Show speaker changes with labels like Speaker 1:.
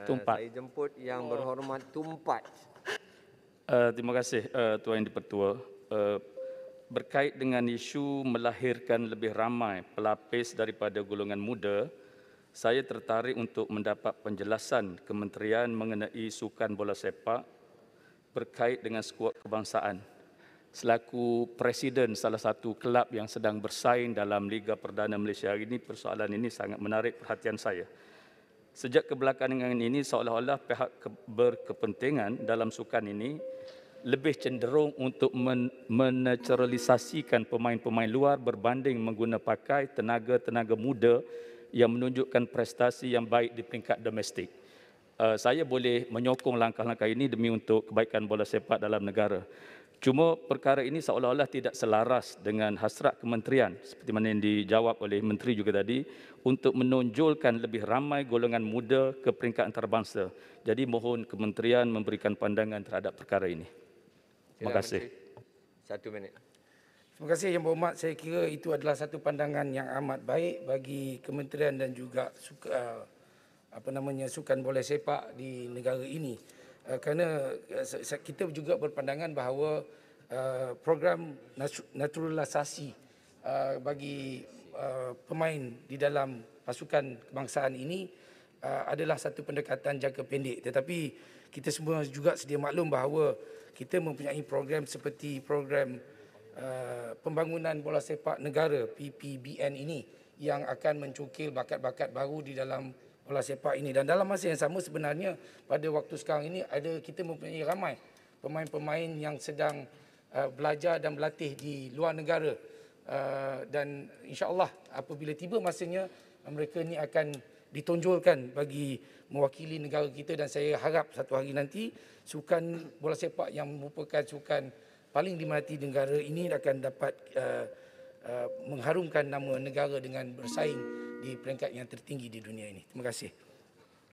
Speaker 1: Eh, Tumpat. Uh, saya jemput yang berhormat Tumpat.
Speaker 2: Uh, terima kasih uh, Tuan Yang Dipertua. Uh, berkait dengan isu melahirkan lebih ramai pelapis daripada golongan muda, saya tertarik untuk mendapat penjelasan kementerian mengenai sukan bola sepak berkait dengan skuad kebangsaan. Selaku presiden salah satu kelab yang sedang bersaing dalam Liga Perdana Malaysia hari ini, persoalan ini sangat menarik perhatian saya. Sejak kebelakangan ini seolah-olah pihak berkepentingan dalam sukan ini lebih cenderung untuk men- menaturalisasikan pemain-pemain luar berbanding menggunakan pakai tenaga-tenaga muda yang menunjukkan prestasi yang baik di peringkat domestik. Uh, saya boleh menyokong langkah-langkah ini demi untuk kebaikan bola sepak dalam negara. Cuma perkara ini seolah-olah tidak selaras dengan hasrat kementerian seperti mana yang dijawab oleh menteri juga tadi untuk menonjolkan lebih ramai golongan muda ke peringkat antarabangsa. Jadi mohon kementerian memberikan pandangan terhadap perkara ini. Terima kasih.
Speaker 1: Satu minit. Terima kasih Yang Berhormat. Saya kira itu adalah satu pandangan yang amat baik bagi kementerian dan juga suka, uh, apa namanya sukan bola sepak di negara ini. Eh, kerana eh, kita juga berpandangan bahawa eh, program naturalisasi bagi pemain di dalam pasukan kebangsaan ini adalah satu pendekatan jangka pendek tetapi kita semua juga sedia maklum bahawa kita mempunyai program seperti program pembangunan bola sepak negara PPBN ini yang akan mencukil bakat-bakat baru di dalam bola sepak ini dan dalam masa yang sama sebenarnya pada waktu sekarang ini ada kita mempunyai ramai pemain-pemain yang sedang uh, belajar dan berlatih di luar negara uh, dan insyaallah apabila tiba masanya mereka ini akan ditonjolkan bagi mewakili negara kita dan saya harap satu hari nanti sukan bola sepak yang merupakan sukan paling diminati negara ini akan dapat uh, uh, mengharumkan nama negara dengan bersaing di peringkat yang tertinggi di dunia ini. Terima kasih.